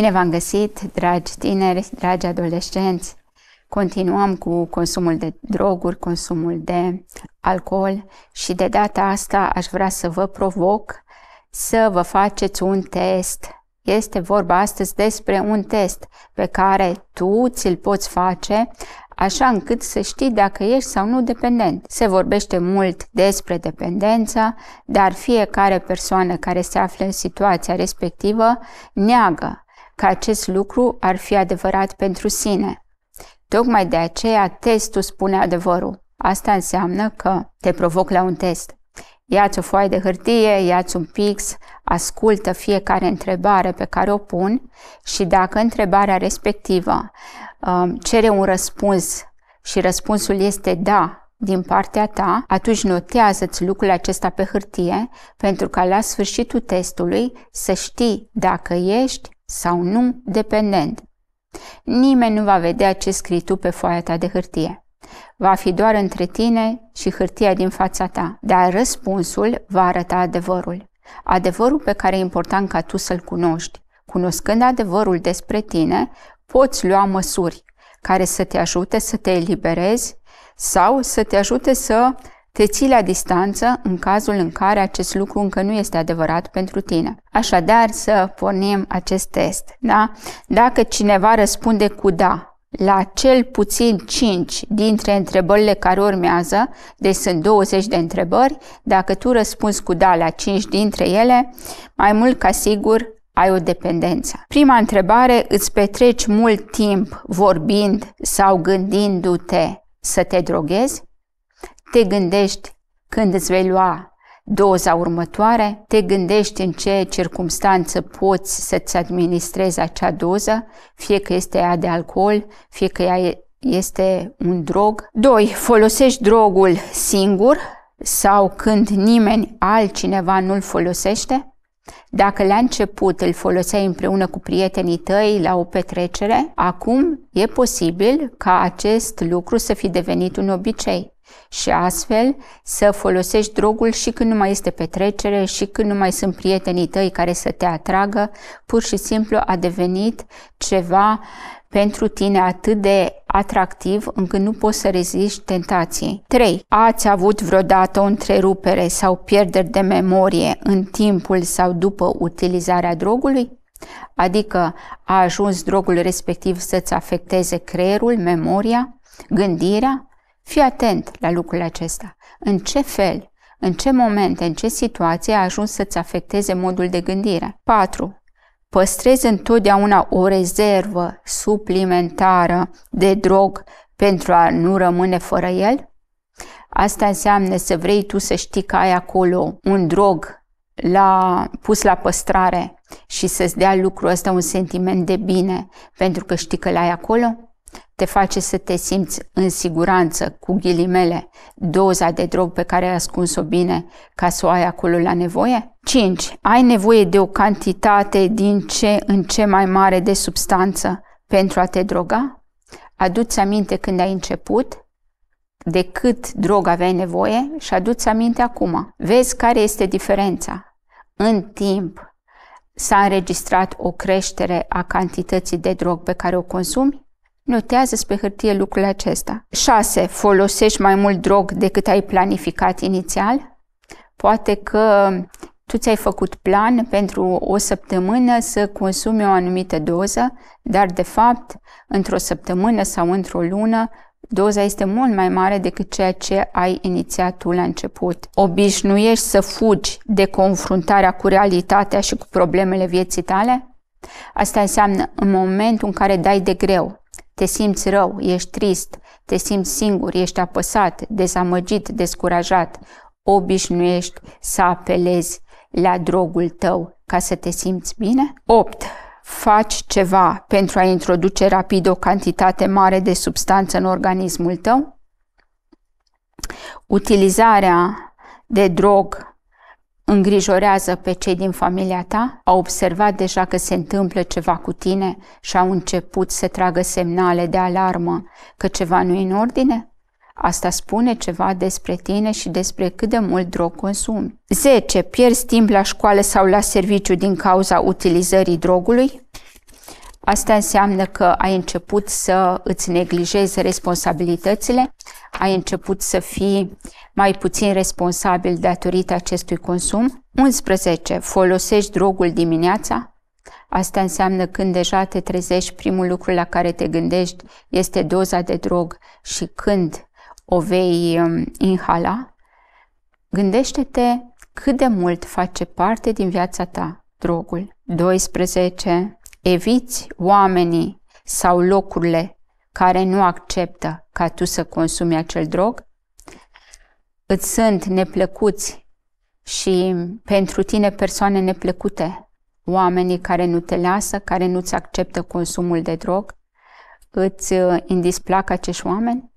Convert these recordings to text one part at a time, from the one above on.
Bine v-am găsit, dragi tineri, dragi adolescenți! Continuăm cu consumul de droguri, consumul de alcool și de data asta aș vrea să vă provoc să vă faceți un test. Este vorba astăzi despre un test pe care tu ți-l poți face așa încât să știi dacă ești sau nu dependent. Se vorbește mult despre dependență, dar fiecare persoană care se află în situația respectivă neagă că acest lucru ar fi adevărat pentru sine. Tocmai de aceea testul spune adevărul. Asta înseamnă că te provoc la un test. Ia-ți o foaie de hârtie, ia-ți un pix, ascultă fiecare întrebare pe care o pun și dacă întrebarea respectivă um, cere un răspuns și răspunsul este da din partea ta, atunci notează-ți lucrul acesta pe hârtie pentru ca la sfârșitul testului să știi dacă ești sau nu dependent. Nimeni nu va vedea ce scrii tu pe foaia ta de hârtie. Va fi doar între tine și hârtia din fața ta, dar răspunsul va arăta adevărul. Adevărul pe care e important ca tu să-l cunoști. Cunoscând adevărul despre tine, poți lua măsuri care să te ajute să te eliberezi sau să te ajute să te ții la distanță în cazul în care acest lucru încă nu este adevărat pentru tine. Așadar, să pornim acest test. Da? Dacă cineva răspunde cu da la cel puțin 5 dintre întrebările care urmează, deci sunt 20 de întrebări, dacă tu răspunzi cu da la 5 dintre ele, mai mult ca sigur ai o dependență. Prima întrebare, îți petreci mult timp vorbind sau gândindu-te să te droghezi? te gândești când îți vei lua doza următoare, te gândești în ce circumstanță poți să-ți administrezi acea doză, fie că este ea de alcool, fie că ea este un drog. 2. Folosești drogul singur sau când nimeni altcineva nu-l folosește. Dacă la început îl foloseai împreună cu prietenii tăi la o petrecere, acum e posibil ca acest lucru să fi devenit un obicei și astfel să folosești drogul și când nu mai este petrecere și când nu mai sunt prietenii tăi care să te atragă, pur și simplu a devenit ceva pentru tine atât de atractiv încât nu poți să reziști tentației. 3. Ați avut vreodată o întrerupere sau pierderi de memorie în timpul sau după utilizarea drogului? Adică a ajuns drogul respectiv să-ți afecteze creierul, memoria, gândirea? Fii atent la lucrul acesta. În ce fel, în ce momente, în ce situație a ajuns să-ți afecteze modul de gândire? 4. Păstrezi întotdeauna o rezervă suplimentară de drog pentru a nu rămâne fără el? Asta înseamnă să vrei tu să știi că ai acolo un drog la, pus la păstrare și să-ți dea lucrul ăsta un sentiment de bine pentru că știi că l-ai acolo? te face să te simți în siguranță, cu ghilimele, doza de drog pe care ai ascuns-o bine ca să o ai acolo la nevoie? 5. Ai nevoie de o cantitate din ce în ce mai mare de substanță pentru a te droga? Aduți aminte când ai început de cât drog aveai nevoie și aduți aminte acum. Vezi care este diferența. În timp s-a înregistrat o creștere a cantității de drog pe care o consumi? Notează pe hârtie lucrul acesta. 6. Folosești mai mult drog decât ai planificat inițial? Poate că tu ți-ai făcut plan pentru o săptămână să consumi o anumită doză, dar de fapt, într-o săptămână sau într-o lună, doza este mult mai mare decât ceea ce ai inițiat tu la început. Obișnuiești să fugi de confruntarea cu realitatea și cu problemele vieții tale? Asta înseamnă în momentul în care dai de greu, te simți rău, ești trist, te simți singur, ești apăsat, dezamăgit, descurajat, obișnuiești să apelezi la drogul tău ca să te simți bine? 8. Faci ceva pentru a introduce rapid o cantitate mare de substanță în organismul tău? Utilizarea de drog îngrijorează pe cei din familia ta? Au observat deja că se întâmplă ceva cu tine și au început să tragă semnale de alarmă că ceva nu e în ordine? Asta spune ceva despre tine și despre cât de mult drog consumi. 10. Pierzi timp la școală sau la serviciu din cauza utilizării drogului? Asta înseamnă că ai început să îți neglijezi responsabilitățile, ai început să fii mai puțin responsabil datorită acestui consum. 11. Folosești drogul dimineața. Asta înseamnă când deja te trezești, primul lucru la care te gândești este doza de drog și când o vei um, inhala. Gândește-te cât de mult face parte din viața ta drogul. 12 Eviți oamenii sau locurile care nu acceptă ca tu să consumi acel drog, îți sunt neplăcuți și pentru tine persoane neplăcute, oamenii care nu te lasă, care nu-ți acceptă consumul de drog, îți uh, indisplac acești oameni?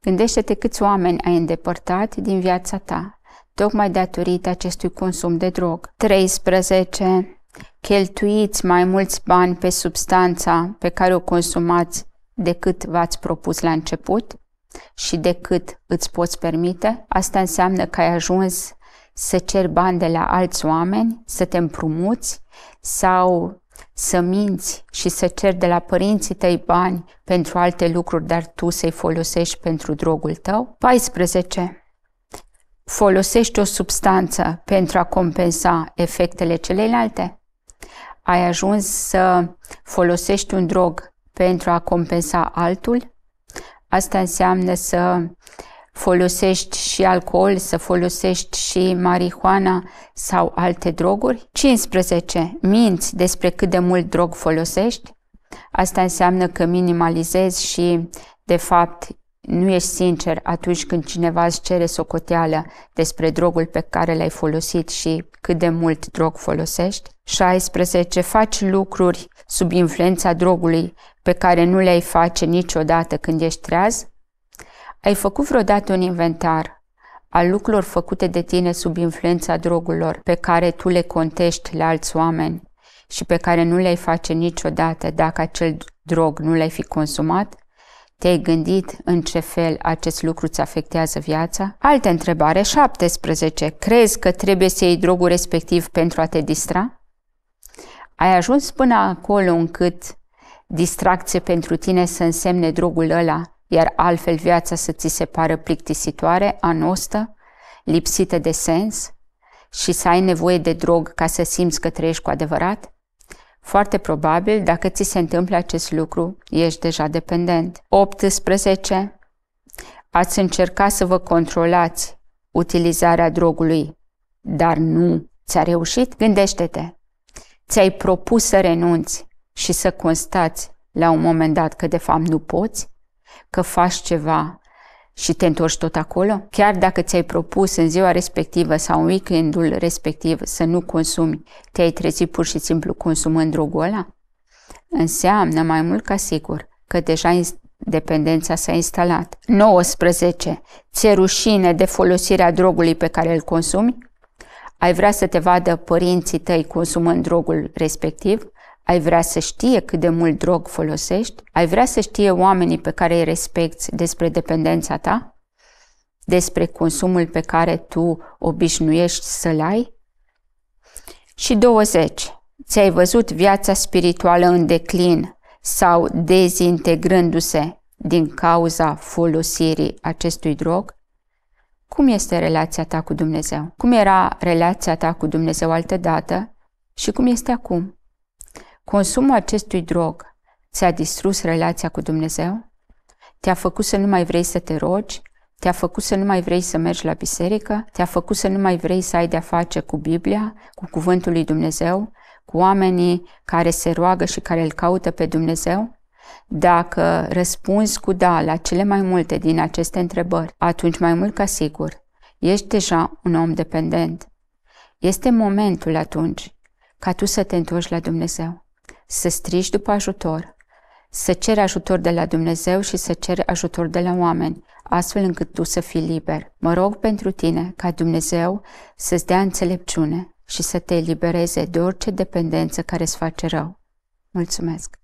Gândește-te câți oameni ai îndepărtat din viața ta, tocmai datorită acestui consum de drog. 13. Cheltuiți mai mulți bani pe substanța pe care o consumați decât v-ați propus la început și decât îți poți permite. Asta înseamnă că ai ajuns să ceri bani de la alți oameni, să te împrumuți sau să minți și să ceri de la părinții tăi bani pentru alte lucruri, dar tu să-i folosești pentru drogul tău. 14. Folosești o substanță pentru a compensa efectele celelalte? ai ajuns să folosești un drog pentru a compensa altul, asta înseamnă să folosești și alcool, să folosești și marihuana sau alte droguri. 15. Minți despre cât de mult drog folosești. Asta înseamnă că minimalizezi și, de fapt, nu ești sincer atunci când cineva îți cere socoteală despre drogul pe care l-ai folosit și cât de mult drog folosești. 16. Faci lucruri sub influența drogului pe care nu le-ai face niciodată când ești treaz. Ai făcut vreodată un inventar al lucrurilor făcute de tine sub influența drogurilor pe care tu le contești la alți oameni și pe care nu le-ai face niciodată dacă acel drog nu l-ai fi consumat? Te-ai gândit în ce fel acest lucru îți afectează viața? Altă întrebare, 17. Crezi că trebuie să iei drogul respectiv pentru a te distra? Ai ajuns până acolo încât distracție pentru tine să însemne drogul ăla, iar altfel viața să ți se pară plictisitoare, anostă, lipsită de sens și să ai nevoie de drog ca să simți că trăiești cu adevărat? Foarte probabil, dacă ți se întâmplă acest lucru, ești deja dependent. 18. Ați încercat să vă controlați utilizarea drogului, dar nu ți-a reușit? Gândește-te! Ți-ai propus să renunți și să constați la un moment dat că de fapt nu poți? Că faci ceva și te întorci tot acolo? Chiar dacă ți-ai propus în ziua respectivă sau în weekendul respectiv să nu consumi, te-ai trezit pur și simplu consumând drogul ăla? Înseamnă mai mult ca sigur că deja dependența s-a instalat. 19. Ți-e rușine de folosirea drogului pe care îl consumi? Ai vrea să te vadă părinții tăi consumând drogul respectiv? Ai vrea să știe cât de mult drog folosești? Ai vrea să știe oamenii pe care îi respecti despre dependența ta? Despre consumul pe care tu obișnuiești să-l ai? Și 20. Ți-ai văzut viața spirituală în declin sau dezintegrându-se din cauza folosirii acestui drog? Cum este relația ta cu Dumnezeu? Cum era relația ta cu Dumnezeu altădată și cum este acum? Consumul acestui drog ți-a distrus relația cu Dumnezeu? Te-a făcut să nu mai vrei să te rogi? Te-a făcut să nu mai vrei să mergi la biserică? Te-a făcut să nu mai vrei să ai de-a face cu Biblia, cu Cuvântul lui Dumnezeu, cu oamenii care se roagă și care îl caută pe Dumnezeu? Dacă răspunzi cu da la cele mai multe din aceste întrebări, atunci mai mult ca sigur, ești deja un om dependent. Este momentul atunci ca tu să te întorci la Dumnezeu să strigi după ajutor, să ceri ajutor de la Dumnezeu și să ceri ajutor de la oameni, astfel încât tu să fii liber. Mă rog pentru tine ca Dumnezeu să-ți dea înțelepciune și să te elibereze de orice dependență care îți face rău. Mulțumesc!